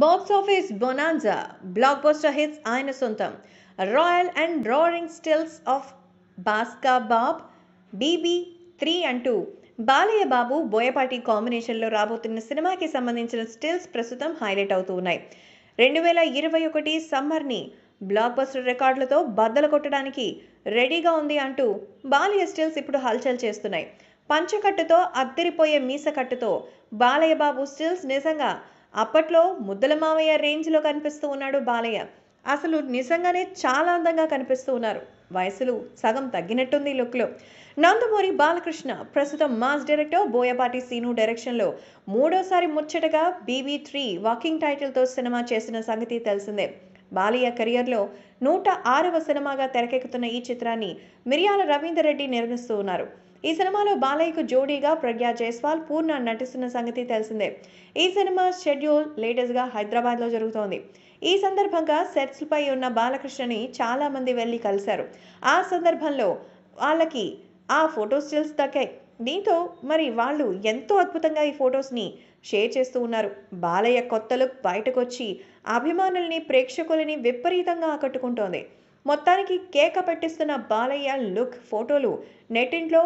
box office bonanza blockbuster hits ఆయన సొంతం royal and roaring stills of బాస్కా బాబ్ బీబీ త్రీ అంటూ బాలయ్య బాబు బోయపాటి కాంబినేషన్లో రాబోతున్న సినిమాకి సంబంధించిన స్టిల్స్ ప్రస్తుతం హైలైట్ అవుతూ ఉన్నాయి రెండు వేల ఇరవై ఒకటి సమ్మర్ని బ్లాక్ బస్టర్ రికార్డులతో బద్దలు కొట్టడానికి రెడీగా ఉంది అంటూ బాలయ్య స్టిల్స్ ఇప్పుడు హల్చల్ చేస్తున్నాయి పంచకట్టుతో అద్దరిపోయే మీసకట్టుతో బాలయ్య బాబు స్టిల్స్ నిజంగా అప్పట్లో ముద్దల మామయ్య రేంజ్లో కనిపిస్తూ ఉన్నాడు బాలయ్య అసలు నిజంగానే చాలా అందంగా కనిపిస్తూ ఉన్నారు వయసులు సగం తగ్గినట్టుంది లుక్లో నందమూరి బాలకృష్ణ ప్రస్తుతం మాస్ డైరెక్టర్ బోయపాటి సీను డైరెక్షన్లో మూడోసారి ముచ్చటగా బీవీ త్రీ వాకింగ్ టైటిల్తో సినిమా చేసిన సంగతి తెలిసిందే బాలయ్య కెరియర్లో నూట ఆరవ సినిమాగా తెరకెక్కుతున్న ఈ చిత్రాన్ని మిరియాల రవీందర్ రెడ్డి నిర్మిస్తూ ఉన్నారు ఈ సినిమాలో బాలయ్యకు జోడీగా ప్రజ్ఞా జైస్వాల్ పూర్ణ నటిస్తున్న సంగతి తెలిసిందే ఈ సినిమా షెడ్యూల్ లేటెస్ట్గా హైదరాబాద్లో జరుగుతోంది ఈ సందర్భంగా సెట్స్పై ఉన్న బాలకృష్ణని చాలామంది వెళ్ళి కలిశారు ఆ సందర్భంలో వాళ్ళకి ఆ ఫోటో స్టిల్స్ దక్కాయి దీంతో మరి వాళ్ళు ఎంతో అద్భుతంగా ఈ ఫొటోస్ని షేర్ చేస్తూ ఉన్నారు బాలయ్య కొత్త లుక్ బయటకొచ్చి అభిమానుల్ని ప్రేక్షకులని విపరీతంగా ఆకట్టుకుంటోంది మొత్తానికి కేక పెట్టిస్తున్న బాలయ్య లుక్ ఫోటోలు నెట్టింట్లో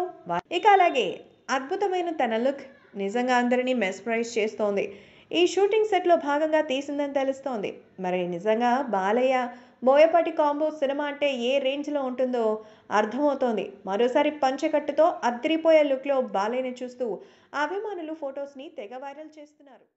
ఇక అలాగే అద్భుతమైన తన లుక్ నిజంగా అందరినీ మెస్పరైజ్ చేస్తోంది ఈ షూటింగ్ సెట్లో భాగంగా తీసిందని తెలుస్తోంది మరి నిజంగా బాలయ్య బోయపాటి కాంబో సినిమా అంటే ఏ రేంజ్లో ఉంటుందో అర్థమవుతోంది మరోసారి పంచకట్టుతో అద్దరిపోయే లుక్లో బాలయ్యని చూస్తూ అభిమానులు ఫొటోస్ని తెగ వైరల్ చేస్తున్నారు